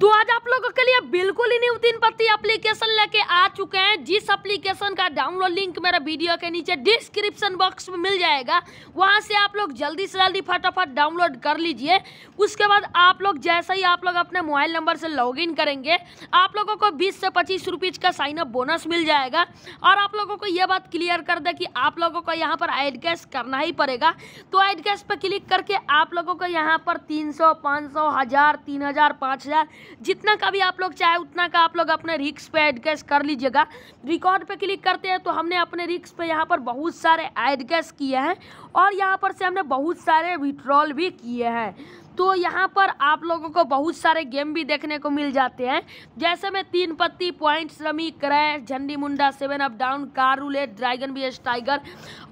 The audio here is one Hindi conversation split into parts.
तो आज आप लोगों के लिए बिल्कुल ही न्यू तीन पत्ती एप्लीकेशन लेके आ चुके हैं जिस एप्लीकेशन का डाउनलोड लिंक मेरा वीडियो के नीचे डिस्क्रिप्शन बॉक्स में मिल जाएगा वहां से आप लोग जल्दी से जल्दी फटाफट डाउनलोड कर लीजिए उसके बाद आप लोग जैसा ही आप लोग अपने मोबाइल नंबर से लॉग करेंगे आप लोगों को बीस से पच्चीस रुपीज़ का साइनअप बोनस मिल जाएगा और आप लोगों को यह बात क्लियर कर दे कि आप लोगों को यहाँ पर एड कैश करना ही पड़ेगा तो एड कैश पर क्लिक करके आप लोगों को यहाँ पर तीन सौ पाँच सौ हज़ार तीन हज़ार पाँच हज़ार जितना का भी आप लोग चाहे उतना का आप लोग अपने रिक्स पे एडगेस कर लीजिएगा रिकॉर्ड पे क्लिक करते हैं तो हमने अपने रिक्स पे यहाँ पर बहुत सारे एडगेस किए हैं और यहाँ पर से हमने बहुत सारे विड्रॉल भी किए हैं तो यहाँ पर आप लोगों को बहुत सारे गेम भी देखने को मिल जाते हैं जैसे में तीन पत्ती पॉइंट्स रमी क्रय Jhandi Munda seven up down car roulette dragon V S tiger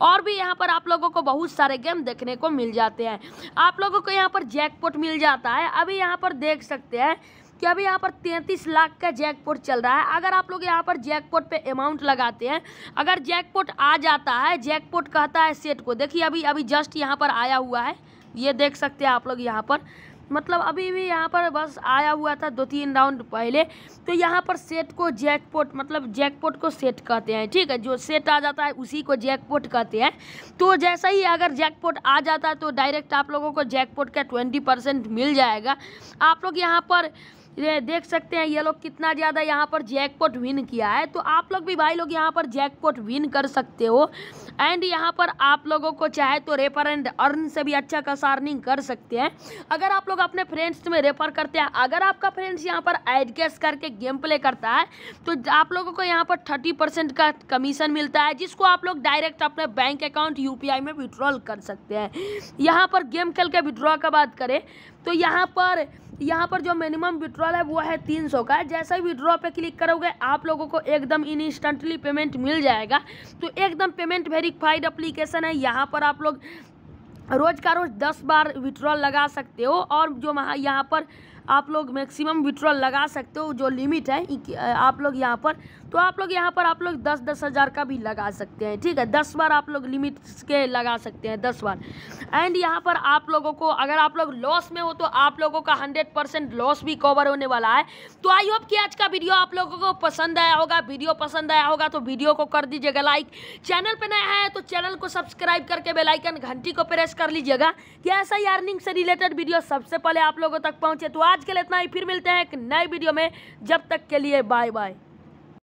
और भी यहाँ पर आप लोगों को बहुत सारे गेम देखने को मिल जाते हैं आप लोगों को यहाँ पर जैकपॉट मिल जाता है अभी यहाँ पर देख सकते हैं कि अभी यहाँ पर तैंतीस लाख का जैकपॉट चल रहा है अगर आप लोग यहाँ पर जैकपॉट पे अमाउंट लगाते हैं अगर जैकपॉट आ जाता है जैकपॉट कहता है सेट को देखिए अभी अभी जस्ट यहाँ पर आया हुआ है ये देख सकते हैं आप लोग यहाँ पर मतलब अभी भी यहाँ पर बस आया हुआ था दो तीन राउंड पहले तो यहाँ पर सेट को जैकपॉट मतलब जैकपॉट को सेट कहते हैं ठीक है जो सेट आ जाता है उसी को जैकपॉट कहते हैं तो जैसा ही अगर जैकपॉट आ जाता है तो डायरेक्ट आप लोगों को जैकपॉट का ट्वेंटी परसेंट मिल जाएगा आप लोग यहाँ पर ये देख सकते हैं ये लोग कितना ज़्यादा यहाँ पर जैकपॉट विन किया है तो आप लोग भी भाई लोग यहाँ पर जैकपॉट विन कर सकते हो एंड यहाँ पर आप लोगों को चाहे तो रेफर एंड अर्न से भी अच्छा खासा अर्निंग कर सकते हैं अगर आप लोग अपने फ्रेंड्स में रेफर करते हैं अगर आपका फ्रेंड्स यहाँ पर एडगेस करके गेम प्ले करता है तो आप लोगों को यहाँ पर थर्टी परसेंट का कमीशन मिलता है जिसको आप लोग डायरेक्ट अपने बैंक अकाउंट यू में विड्रॉल कर सकते हैं यहाँ पर गेम खेल के विड्रॉ का बात करें तो यहाँ पर यहाँ पर जो मिनिमम विड्रॉल है वो है तीन सौ का जैसे ही विड्रॉ पे क्लिक करोगे आप लोगों को एकदम इंस्टेंटली पेमेंट मिल जाएगा तो एकदम पेमेंट वेरीफाइड अप्लीकेशन है यहाँ पर आप लोग रोज़ का रोज़ दस बार विड्रॉल लगा सकते हो और जो यहाँ पर आप लोग मैक्सिमम विड्रॉल लगा सकते हो जो लिमिट है आप लोग यहाँ पर तो आप लोग यहाँ पर आप लोग दस दस हज़ार का भी लगा सकते हैं ठीक है दस बार आप लोग लिमिट के लगा सकते हैं दस बार एंड यहाँ पर आप लोगों को अगर आप लोग लॉस में हो तो आप लोगों का हंड्रेड परसेंट लॉस भी कवर होने वाला है तो आई होप कि आज का वीडियो आप लोगों को पसंद आया होगा वीडियो पसंद आया होगा तो वीडियो को कर दीजिएगा लाइक चैनल पर नया है तो चैनल को सब्सक्राइब करके बेलाइकन घंटी को प्रेस कर लीजिएगा कि ऐसा ही अर्निंग से रिलेटेड वीडियो सबसे पहले आप लोगों तक पहुंचे तो आज के लिए इतना ही फिर मिलते हैं एक नए वीडियो में जब तक के लिए बाय बाय